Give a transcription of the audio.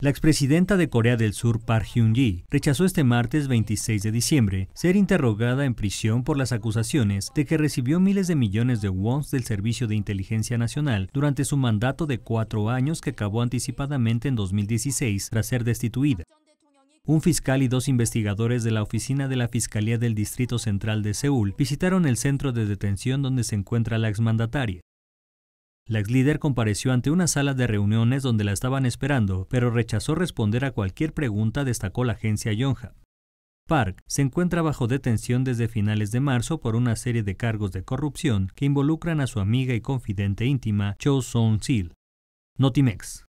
La expresidenta de Corea del Sur Park Hyun-ji rechazó este martes 26 de diciembre ser interrogada en prisión por las acusaciones de que recibió miles de millones de wons del Servicio de Inteligencia Nacional durante su mandato de cuatro años que acabó anticipadamente en 2016 tras ser destituida. Un fiscal y dos investigadores de la oficina de la Fiscalía del Distrito Central de Seúl visitaron el centro de detención donde se encuentra la exmandataria. La ex líder compareció ante una sala de reuniones donde la estaban esperando, pero rechazó responder a cualquier pregunta, destacó la agencia Yonhap. Park se encuentra bajo detención desde finales de marzo por una serie de cargos de corrupción que involucran a su amiga y confidente íntima Cho Song-sil. Notimex.